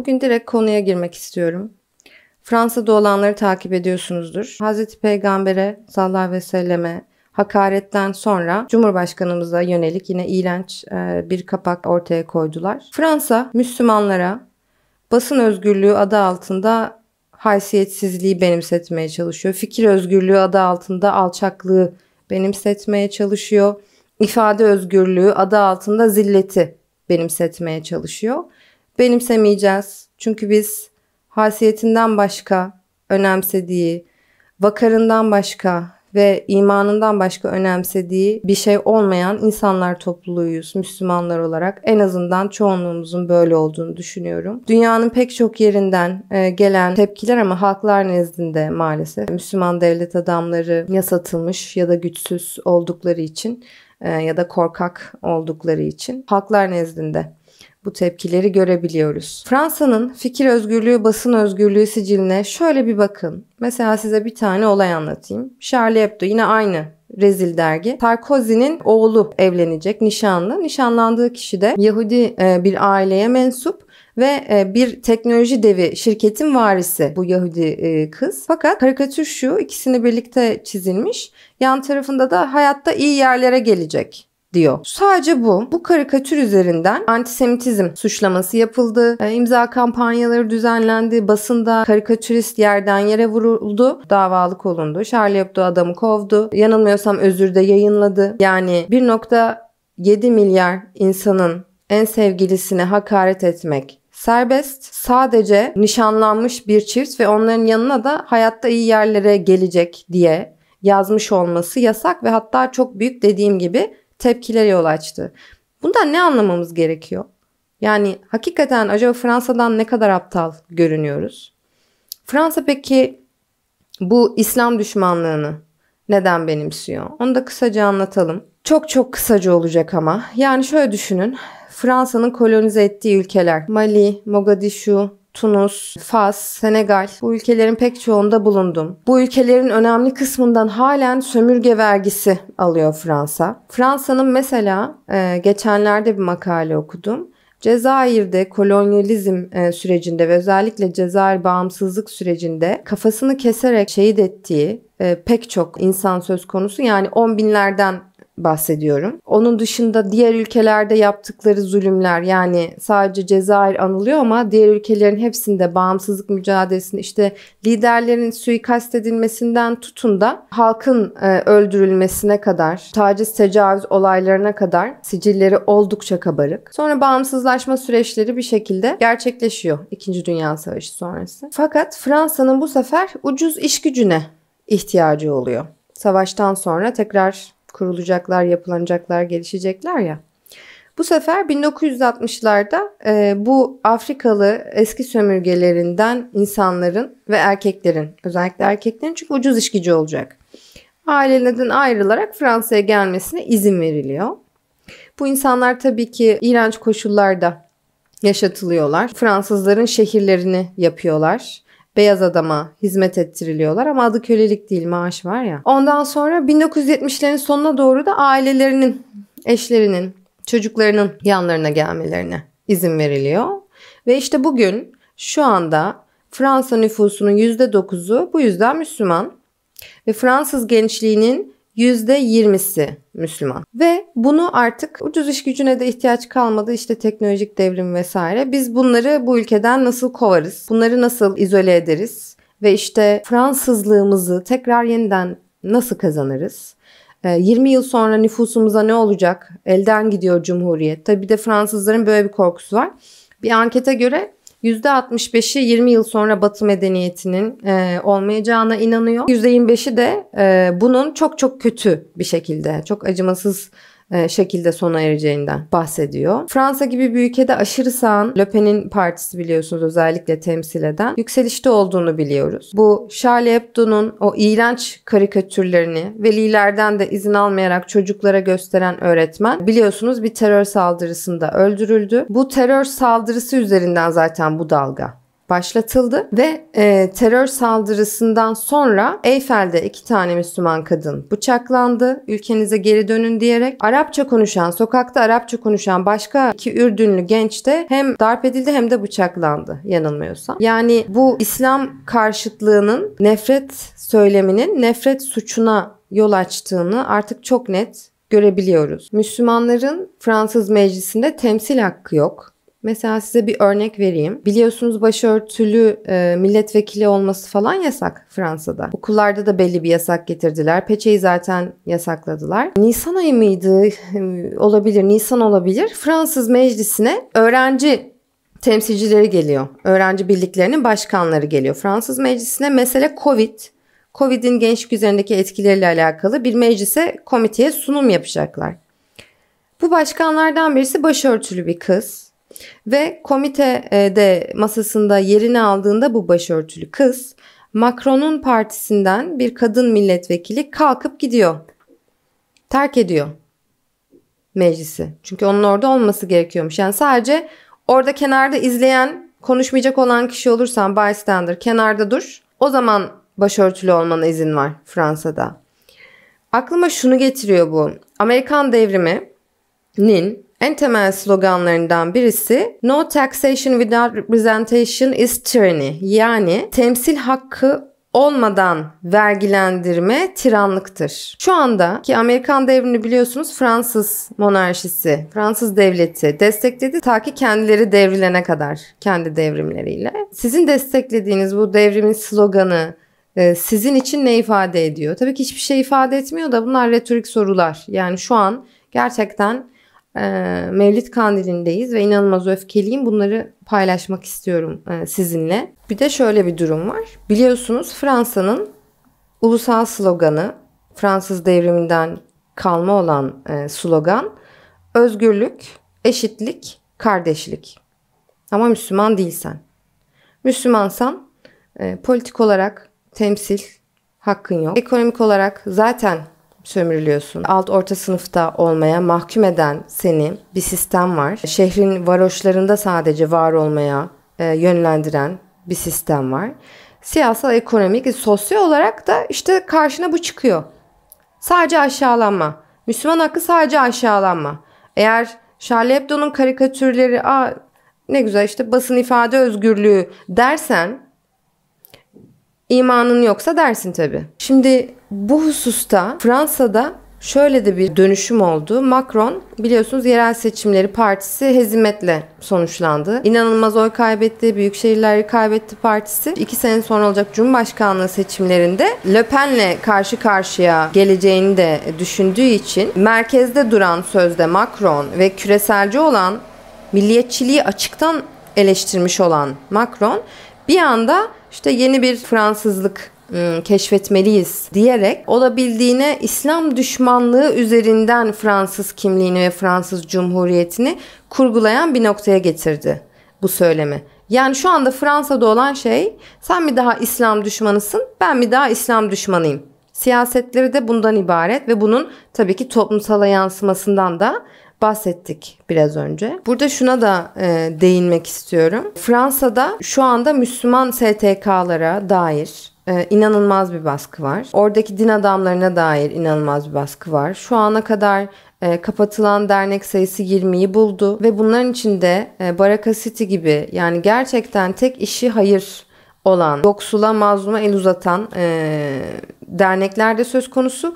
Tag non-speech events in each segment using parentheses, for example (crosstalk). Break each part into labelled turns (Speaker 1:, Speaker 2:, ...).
Speaker 1: Bugün direkt konuya girmek istiyorum. Fransa'da olanları takip ediyorsunuzdur. Hazreti Peygamber'e sallallahu aleyhi ve selleme hakaretten sonra Cumhurbaşkanımıza yönelik yine iğrenç e, bir kapak ortaya koydular. Fransa Müslümanlara basın özgürlüğü adı altında haysiyetsizliği benimsetmeye çalışıyor. Fikir özgürlüğü adı altında alçaklığı benimsetmeye çalışıyor. İfade özgürlüğü adı altında zilleti benimsetmeye çalışıyor benimsemeyeceğiz. Çünkü biz hasiyetinden başka önemsediği, vakarından başka ve imanından başka önemsediği bir şey olmayan insanlar topluluğuyuz Müslümanlar olarak. En azından çoğunluğumuzun böyle olduğunu düşünüyorum. Dünyanın pek çok yerinden e, gelen tepkiler ama halklar nezdinde maalesef Müslüman devlet adamları ya satılmış ya da güçsüz oldukları için e, ya da korkak oldukları için halklar nezdinde bu tepkileri görebiliyoruz. Fransa'nın fikir özgürlüğü basın özgürlüğü siciline şöyle bir bakın. Mesela size bir tane olay anlatayım. Charlie Hebdo yine aynı rezil dergi. Sarkozy'nin oğlu evlenecek, nişanlı. Nişanlandığı kişi de Yahudi e, bir aileye mensup ve e, bir teknoloji devi şirketin varisi bu Yahudi e, kız. Fakat karikatür şu ikisini birlikte çizilmiş. Yan tarafında da hayatta iyi yerlere gelecek diyor. Sadece bu. Bu karikatür üzerinden antisemitizm suçlaması yapıldı. E, imza kampanyaları düzenlendi. Basında karikatürist yerden yere vuruldu. Davalık olundu. Charlie Hebdo adamı kovdu. Yanılmıyorsam özür de yayınladı. Yani 1.7 milyar insanın en sevgilisine hakaret etmek serbest. Sadece nişanlanmış bir çift ve onların yanına da hayatta iyi yerlere gelecek diye yazmış olması yasak ve hatta çok büyük dediğim gibi tepkilere yol açtı. Bundan ne anlamamız gerekiyor? Yani hakikaten acaba Fransa'dan ne kadar aptal görünüyoruz? Fransa peki bu İslam düşmanlığını neden benimsiyor? Onu da kısaca anlatalım. Çok çok kısaca olacak ama. Yani şöyle düşünün. Fransa'nın kolonize ettiği ülkeler Mali, Mogadishu, Tunus, Fas, Senegal bu ülkelerin pek çoğunda bulundum. Bu ülkelerin önemli kısmından halen sömürge vergisi alıyor Fransa. Fransa'nın mesela e, geçenlerde bir makale okudum. Cezayir'de kolonyalizm e, sürecinde ve özellikle Cezayir bağımsızlık sürecinde kafasını keserek şehit ettiği e, pek çok insan söz konusu yani on binlerden bahsediyorum. Onun dışında diğer ülkelerde yaptıkları zulümler yani sadece Cezayir anılıyor ama diğer ülkelerin hepsinde bağımsızlık mücadelesinde işte liderlerin suikast edilmesinden tutun da halkın e, öldürülmesine kadar, taciz tecavüz olaylarına kadar sicilleri oldukça kabarık. Sonra bağımsızlaşma süreçleri bir şekilde gerçekleşiyor 2. Dünya Savaşı sonrası. Fakat Fransa'nın bu sefer ucuz iş gücüne ihtiyacı oluyor. Savaştan sonra tekrar kurulacaklar, yapılacaklar, gelişecekler ya. Bu sefer 1960'larda e, bu Afrikalı eski sömürgelerinden insanların ve erkeklerin, özellikle erkeklerin çünkü ucuz işkici olacak. Ailelerinden ayrılarak Fransa'ya gelmesine izin veriliyor. Bu insanlar tabii ki iğrenç koşullarda yaşatılıyorlar. Fransızların şehirlerini yapıyorlar beyaz adama hizmet ettiriliyorlar ama adı kölelik değil maaş var ya. Ondan sonra 1970'lerin sonuna doğru da ailelerinin, eşlerinin, çocuklarının yanlarına gelmelerine izin veriliyor. Ve işte bugün şu anda Fransa nüfusunun %9'u bu yüzden Müslüman ve Fransız gençliğinin %20'si Müslüman. Ve bunu artık ucuz iş gücüne de ihtiyaç kalmadı işte teknolojik devrim vesaire. Biz bunları bu ülkeden nasıl kovarız? Bunları nasıl izole ederiz? Ve işte Fransızlığımızı tekrar yeniden nasıl kazanırız? 20 ee, yıl sonra nüfusumuza ne olacak? Elden gidiyor Cumhuriyet. Tabi de Fransızların böyle bir korkusu var. Bir ankete göre %65'i 20 yıl sonra Batı medeniyetinin e, olmayacağına inanıyor. %25'i de e, bunun çok çok kötü bir şekilde, çok acımasız e, şekilde sona ereceğinden bahsediyor. Fransa gibi bir ülkede aşırı sağın Le Pen'in partisi biliyorsunuz özellikle temsil eden yükselişte olduğunu biliyoruz. Bu Charlie Hebdo'nun o iğrenç karikatürlerini velilerden de izin almayarak çocuklara gösteren öğretmen biliyorsunuz bir terör saldırısında öldürüldü. Bu terör saldırısı üzerinden zaten bu dalga başlatıldı ve e, terör saldırısından sonra Eyfel'de iki tane Müslüman kadın bıçaklandı. Ülkenize geri dönün diyerek Arapça konuşan, sokakta Arapça konuşan başka iki Ürdünlü genç de hem darp edildi hem de bıçaklandı yanılmıyorsam. Yani bu İslam karşıtlığının nefret söyleminin nefret suçuna yol açtığını artık çok net görebiliyoruz. Müslümanların Fransız meclisinde temsil hakkı yok. Mesela size bir örnek vereyim. Biliyorsunuz başörtülü e, milletvekili olması falan yasak Fransa'da. Okullarda da belli bir yasak getirdiler. Peçeyi zaten yasakladılar. Nisan ayı mıydı? (laughs) olabilir, Nisan olabilir. Fransız meclisine öğrenci temsilcileri geliyor. Öğrenci birliklerinin başkanları geliyor. Fransız meclisine mesele Covid. Covid'in gençlik üzerindeki etkileriyle alakalı bir meclise, komiteye sunum yapacaklar. Bu başkanlardan birisi başörtülü bir kız. Ve komitede e, masasında yerini aldığında bu başörtülü kız Macron'un partisinden bir kadın milletvekili kalkıp gidiyor. Terk ediyor meclisi. Çünkü onun orada olması gerekiyormuş. Yani sadece orada kenarda izleyen, konuşmayacak olan kişi olursan bystander kenarda dur. O zaman başörtülü olmana izin var Fransa'da. Aklıma şunu getiriyor bu. Amerikan devrimi'nin en temel sloganlarından birisi No taxation without representation is tyranny. Yani temsil hakkı olmadan vergilendirme tiranlıktır. Şu anda ki Amerikan devrini biliyorsunuz Fransız monarşisi, Fransız devleti destekledi ta ki kendileri devrilene kadar kendi devrimleriyle. Sizin desteklediğiniz bu devrimin sloganı e, sizin için ne ifade ediyor? Tabii ki hiçbir şey ifade etmiyor da bunlar retorik sorular. Yani şu an gerçekten e, ee, Mevlid Kandili'ndeyiz ve inanılmaz öfkeliyim. Bunları paylaşmak istiyorum e, sizinle. Bir de şöyle bir durum var. Biliyorsunuz Fransa'nın ulusal sloganı Fransız devriminden kalma olan e, slogan özgürlük, eşitlik, kardeşlik. Ama Müslüman değilsen. Müslümansan e, politik olarak temsil hakkın yok. Ekonomik olarak zaten sömürülüyorsun. Alt orta sınıfta olmaya mahkum eden seni bir sistem var. Şehrin varoşlarında sadece var olmaya e, yönlendiren bir sistem var. Siyasal, ekonomik, sosyal olarak da işte karşına bu çıkıyor. Sadece aşağılanma. Müslüman hakkı sadece aşağılanma. Eğer Charlie Hebdo'nun karikatürleri Aa, ne güzel işte basın ifade özgürlüğü dersen İmanın yoksa dersin tabii. Şimdi bu hususta Fransa'da Şöyle de bir dönüşüm oldu. Macron biliyorsunuz yerel seçimleri partisi hezimetle sonuçlandı. İnanılmaz oy kaybetti, büyük şehirleri kaybetti partisi. İki sene sonra olacak Cumhurbaşkanlığı seçimlerinde Le Pen'le karşı karşıya geleceğini de düşündüğü için merkezde duran sözde Macron ve küreselci olan milliyetçiliği açıktan eleştirmiş olan Macron bir anda işte yeni bir Fransızlık Hmm, keşfetmeliyiz diyerek olabildiğine İslam düşmanlığı üzerinden Fransız kimliğini ve Fransız Cumhuriyeti'ni kurgulayan bir noktaya getirdi bu söylemi. Yani şu anda Fransa'da olan şey sen mi daha İslam düşmanısın ben mi daha İslam düşmanıyım. Siyasetleri de bundan ibaret ve bunun tabii ki toplumsala yansımasından da bahsettik biraz önce. Burada şuna da e, değinmek istiyorum. Fransa'da şu anda Müslüman STK'lara dair e, inanılmaz bir baskı var. Oradaki din adamlarına dair inanılmaz bir baskı var. Şu ana kadar e, kapatılan dernek sayısı 20'yi buldu ve bunların içinde e, Baraka City gibi yani gerçekten tek işi hayır olan, yoksula mazluma el uzatan e, dernekler de söz konusu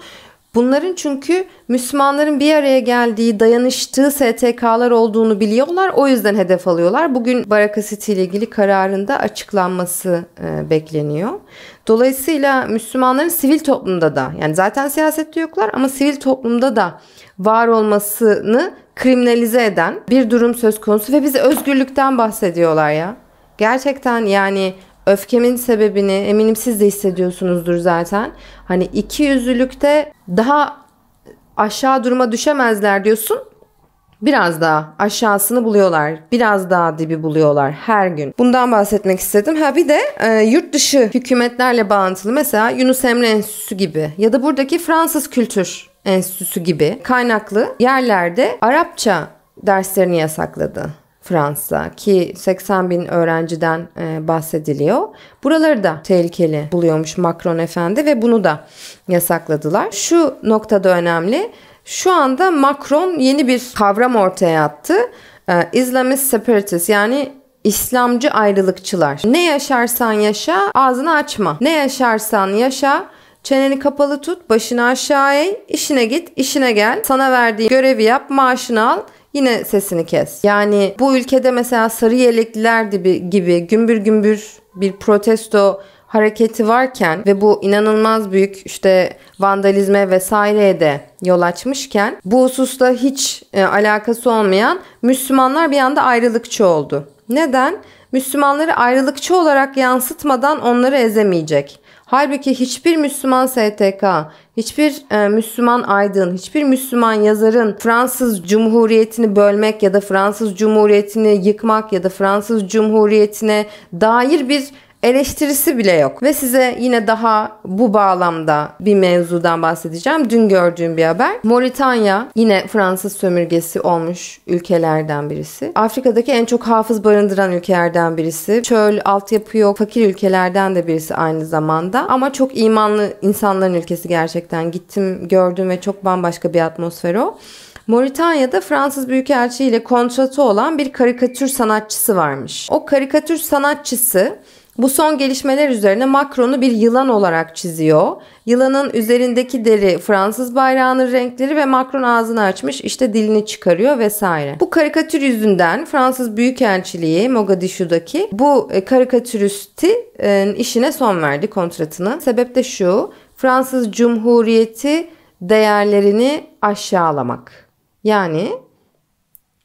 Speaker 1: Bunların çünkü Müslümanların bir araya geldiği, dayanıştığı STK'lar olduğunu biliyorlar. O yüzden hedef alıyorlar. Bugün Baraka City ile ilgili kararında açıklanması e, bekleniyor. Dolayısıyla Müslümanların sivil toplumda da yani zaten siyasette yoklar ama sivil toplumda da var olmasını kriminalize eden bir durum söz konusu ve bize özgürlükten bahsediyorlar ya. Gerçekten yani öfkemin sebebini eminim siz de hissediyorsunuzdur zaten. Hani iki yüzlülükte daha aşağı duruma düşemezler diyorsun. Biraz daha aşağısını buluyorlar. Biraz daha dibi buluyorlar her gün. Bundan bahsetmek istedim. Ha bir de e, yurt dışı hükümetlerle bağlantılı mesela Yunus Emre Enstitüsü gibi ya da buradaki Fransız Kültür Enstitüsü gibi kaynaklı yerlerde Arapça derslerini yasakladı. Fransa ki 80 bin öğrenciden e, bahsediliyor. Buraları da tehlikeli buluyormuş Macron efendi ve bunu da yasakladılar. Şu noktada önemli. Şu anda Macron yeni bir kavram ortaya attı. E, Islamist separatists yani İslamcı ayrılıkçılar. Ne yaşarsan yaşa ağzını açma. Ne yaşarsan yaşa Çeneni kapalı tut, başını aşağı eğ, işine git, işine gel. Sana verdiği görevi yap, maaşını al yine sesini kes. Yani bu ülkede mesela sarı yelekliler gibi, gibi gümbür gümbür bir protesto hareketi varken ve bu inanılmaz büyük işte vandalizme vesaireye de yol açmışken bu hususta hiç e, alakası olmayan Müslümanlar bir anda ayrılıkçı oldu. Neden? Müslümanları ayrılıkçı olarak yansıtmadan onları ezemeyecek. Halbuki hiçbir Müslüman STK, hiçbir e, Müslüman aydın, hiçbir Müslüman yazarın Fransız Cumhuriyeti'ni bölmek ya da Fransız Cumhuriyeti'ni yıkmak ya da Fransız Cumhuriyeti'ne dair bir eleştirisi bile yok. Ve size yine daha bu bağlamda bir mevzudan bahsedeceğim. Dün gördüğüm bir haber. Moritanya yine Fransız sömürgesi olmuş ülkelerden birisi. Afrika'daki en çok hafız barındıran ülkelerden birisi. Çöl, altyapı yok, fakir ülkelerden de birisi aynı zamanda. Ama çok imanlı insanların ülkesi gerçekten. Gittim, gördüm ve çok bambaşka bir atmosfer o. Moritanya'da Fransız Büyükelçi ile kontratı olan bir karikatür sanatçısı varmış. O karikatür sanatçısı bu son gelişmeler üzerine Macron'u bir yılan olarak çiziyor. Yılanın üzerindeki deri Fransız bayrağının renkleri ve Macron ağzını açmış işte dilini çıkarıyor vesaire. Bu karikatür yüzünden Fransız Büyükelçiliği Mogadishu'daki bu e, karikatüristi e, işine son verdi kontratını. Sebep de şu Fransız Cumhuriyeti değerlerini aşağılamak. Yani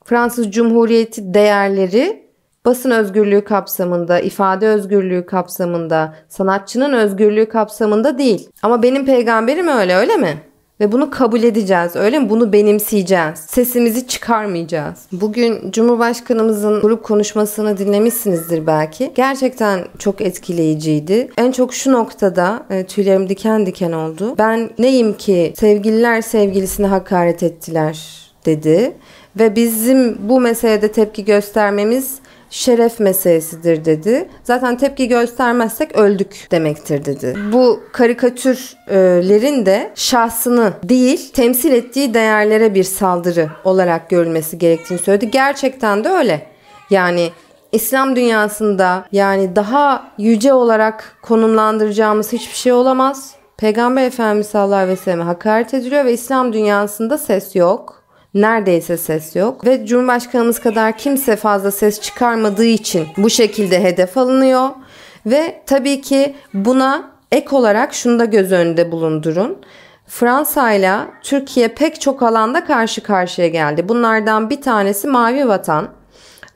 Speaker 1: Fransız Cumhuriyeti değerleri basın özgürlüğü kapsamında, ifade özgürlüğü kapsamında, sanatçının özgürlüğü kapsamında değil. Ama benim peygamberim öyle öyle mi? Ve bunu kabul edeceğiz öyle mi? Bunu benimseyeceğiz. Sesimizi çıkarmayacağız. Bugün Cumhurbaşkanımızın grup konuşmasını dinlemişsinizdir belki. Gerçekten çok etkileyiciydi. En çok şu noktada e, tüylerim diken diken oldu. Ben neyim ki sevgililer sevgilisine hakaret ettiler dedi. Ve bizim bu meselede tepki göstermemiz şeref meselesidir dedi. Zaten tepki göstermezsek öldük demektir dedi. Bu karikatürlerin de şahsını değil temsil ettiği değerlere bir saldırı olarak görülmesi gerektiğini söyledi. Gerçekten de öyle. Yani İslam dünyasında yani daha yüce olarak konumlandıracağımız hiçbir şey olamaz. Peygamber Efendimiz sallallahu aleyhi ve selleme hakaret ediliyor ve İslam dünyasında ses yok neredeyse ses yok ve Cumhurbaşkanımız kadar kimse fazla ses çıkarmadığı için bu şekilde hedef alınıyor ve tabii ki buna ek olarak şunu da göz önünde bulundurun. Fransa ile Türkiye pek çok alanda karşı karşıya geldi. Bunlardan bir tanesi mavi vatan.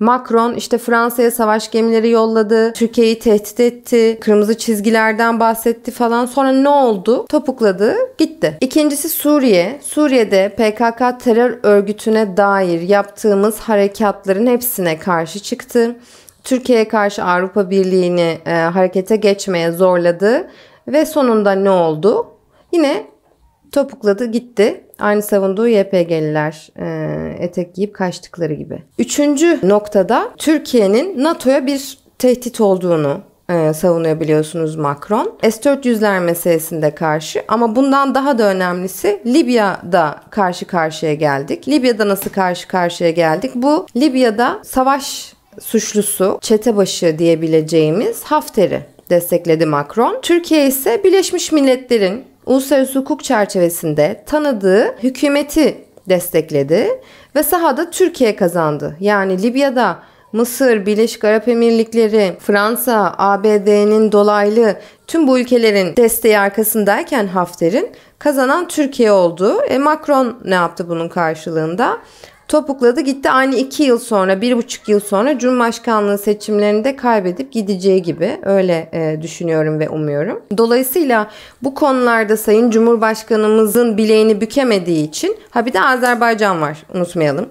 Speaker 1: Macron işte Fransa'ya savaş gemileri yolladı, Türkiye'yi tehdit etti, kırmızı çizgilerden bahsetti falan. Sonra ne oldu? Topukladı, gitti. İkincisi Suriye. Suriye'de PKK terör örgütüne dair yaptığımız harekatların hepsine karşı çıktı. Türkiye'ye karşı Avrupa Birliği'ni e, harekete geçmeye zorladı ve sonunda ne oldu? Yine topukladı gitti aynı savunduğu YPG'liler e, etek giyip kaçtıkları gibi. Üçüncü noktada Türkiye'nin NATO'ya bir tehdit olduğunu e, savunuyor biliyorsunuz Macron. S-400'ler meselesinde karşı ama bundan daha da önemlisi Libya'da karşı karşıya geldik. Libya'da nasıl karşı karşıya geldik? Bu Libya'da savaş suçlusu, çetebaşı diyebileceğimiz Hafter'i destekledi Macron. Türkiye ise Birleşmiş Milletler'in uluslararası hukuk çerçevesinde tanıdığı hükümeti destekledi ve sahada Türkiye kazandı. Yani Libya'da Mısır, Birleşik Arap Emirlikleri, Fransa, ABD'nin dolaylı tüm bu ülkelerin desteği arkasındayken Hafter'in kazanan Türkiye oldu. E Macron ne yaptı bunun karşılığında? Topukladı gitti aynı iki yıl sonra, bir buçuk yıl sonra Cumhurbaşkanlığı seçimlerinde kaybedip gideceği gibi öyle e, düşünüyorum ve umuyorum. Dolayısıyla bu konularda Sayın Cumhurbaşkanımızın bileğini bükemediği için ha bir de Azerbaycan var unutmayalım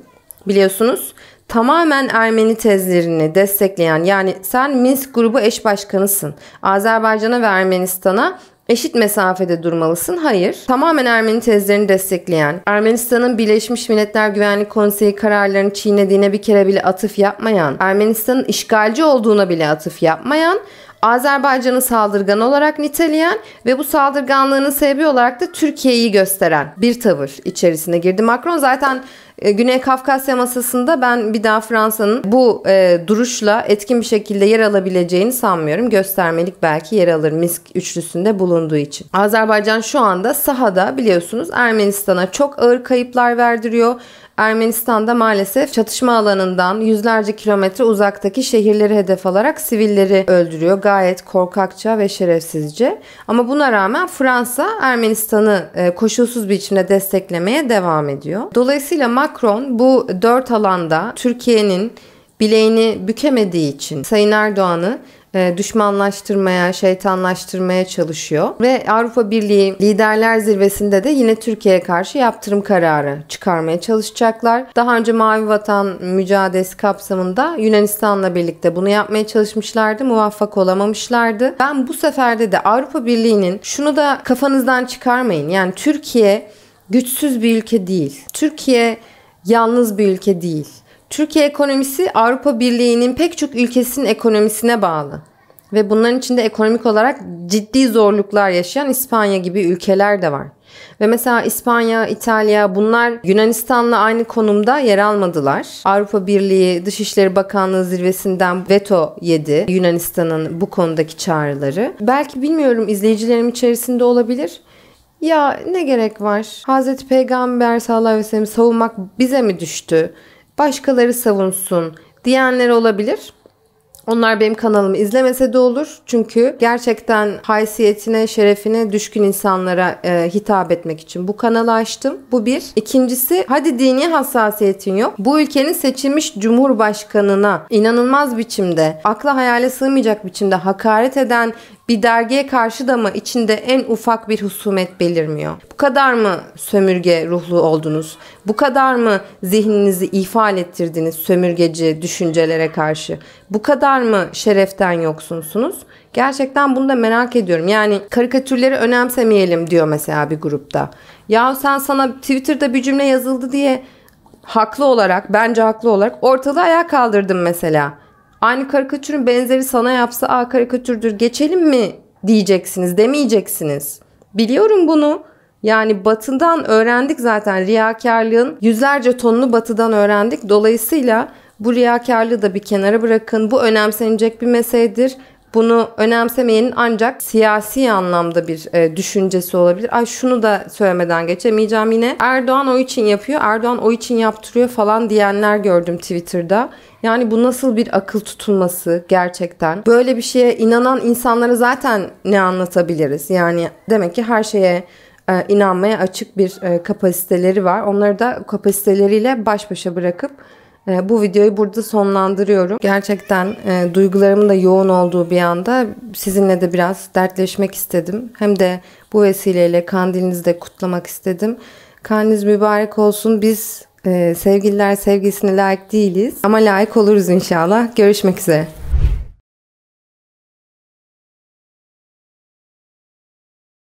Speaker 1: biliyorsunuz tamamen Ermeni tezlerini destekleyen yani sen Minsk grubu eş başkanısın. Azerbaycan'a ve Ermenistan'a eşit mesafede durmalısın. Hayır. Tamamen Ermeni tezlerini destekleyen, Ermenistan'ın Birleşmiş Milletler Güvenlik Konseyi kararlarını çiğnediğine bir kere bile atıf yapmayan, Ermenistan'ın işgalci olduğuna bile atıf yapmayan Azerbaycan'ı saldırgan olarak niteleyen ve bu saldırganlığının sebebi olarak da Türkiye'yi gösteren bir tavır içerisine girdi Macron. Zaten e, Güney Kafkasya masasında ben bir daha Fransa'nın bu e, duruşla etkin bir şekilde yer alabileceğini sanmıyorum. Göstermelik belki yer alır misk üçlüsünde bulunduğu için. Azerbaycan şu anda sahada biliyorsunuz Ermenistan'a çok ağır kayıplar verdiriyor. Ermenistan'da maalesef çatışma alanından yüzlerce kilometre uzaktaki şehirleri hedef alarak sivilleri öldürüyor. Gayet korkakça ve şerefsizce. Ama buna rağmen Fransa Ermenistan'ı e, koşulsuz bir biçimde desteklemeye devam ediyor. Dolayısıyla Macron bu dört alanda Türkiye'nin bileğini bükemediği için Sayın Erdoğan'ı e, düşmanlaştırmaya, şeytanlaştırmaya çalışıyor. Ve Avrupa Birliği Liderler Zirvesi'nde de yine Türkiye'ye karşı yaptırım kararı çıkarmaya çalışacaklar. Daha önce Mavi Vatan mücadelesi kapsamında Yunanistan'la birlikte bunu yapmaya çalışmışlardı. Muvaffak olamamışlardı. Ben bu seferde de Avrupa Birliği'nin şunu da kafanızdan çıkarmayın. Yani Türkiye güçsüz bir ülke değil. Türkiye yalnız bir ülke değil. Türkiye ekonomisi Avrupa Birliği'nin pek çok ülkesinin ekonomisine bağlı ve bunların içinde ekonomik olarak ciddi zorluklar yaşayan İspanya gibi ülkeler de var. Ve mesela İspanya, İtalya bunlar Yunanistan'la aynı konumda yer almadılar. Avrupa Birliği Dışişleri Bakanlığı zirvesinden veto yedi Yunanistan'ın bu konudaki çağrıları. Belki bilmiyorum izleyicilerim içerisinde olabilir. Ya ne gerek var? Hazreti Peygamber sallallahu aleyhi ve sellem savunmak bize mi düştü? başkaları savunsun diyenler olabilir. Onlar benim kanalımı izlemese de olur. Çünkü gerçekten haysiyetine, şerefine düşkün insanlara e, hitap etmek için bu kanalı açtım. Bu bir. İkincisi hadi dini hassasiyetin yok. Bu ülkenin seçilmiş cumhurbaşkanına inanılmaz biçimde, akla hayale sığmayacak biçimde hakaret eden bir dergiye karşı da mı içinde en ufak bir husumet belirmiyor? Bu kadar mı sömürge ruhlu oldunuz? Bu kadar mı zihninizi ifade ettirdiniz sömürgeci düşüncelere karşı? Bu kadar mı şereften yoksunsunuz? Gerçekten bunu da merak ediyorum. Yani karikatürleri önemsemeyelim diyor mesela bir grupta. Ya sen sana Twitter'da bir cümle yazıldı diye haklı olarak bence haklı olarak ortalığı ayağa kaldırdın mesela. Aynı karikatürün benzeri sana yapsa a karikatürdür geçelim mi diyeceksiniz demeyeceksiniz. Biliyorum bunu. Yani batıdan öğrendik zaten riyakarlığın yüzlerce tonunu batıdan öğrendik. Dolayısıyla bu riyakarlığı da bir kenara bırakın. Bu önemsenecek bir meseledir. Bunu önemsemeyenin ancak siyasi anlamda bir e, düşüncesi olabilir. Ay şunu da söylemeden geçemeyeceğim yine. Erdoğan o için yapıyor, Erdoğan o için yaptırıyor falan diyenler gördüm Twitter'da. Yani bu nasıl bir akıl tutulması gerçekten? Böyle bir şeye inanan insanlara zaten ne anlatabiliriz? Yani demek ki her şeye e, inanmaya açık bir e, kapasiteleri var. Onları da kapasiteleriyle baş başa bırakıp e, bu videoyu burada sonlandırıyorum. Gerçekten e, duygularımın da yoğun olduğu bir anda sizinle de biraz dertleşmek istedim. Hem de bu vesileyle kandilinizi de kutlamak istedim. Kandiliniz mübarek olsun. Biz e, sevgililer sevgisine layık değiliz ama layık oluruz inşallah. Görüşmek üzere.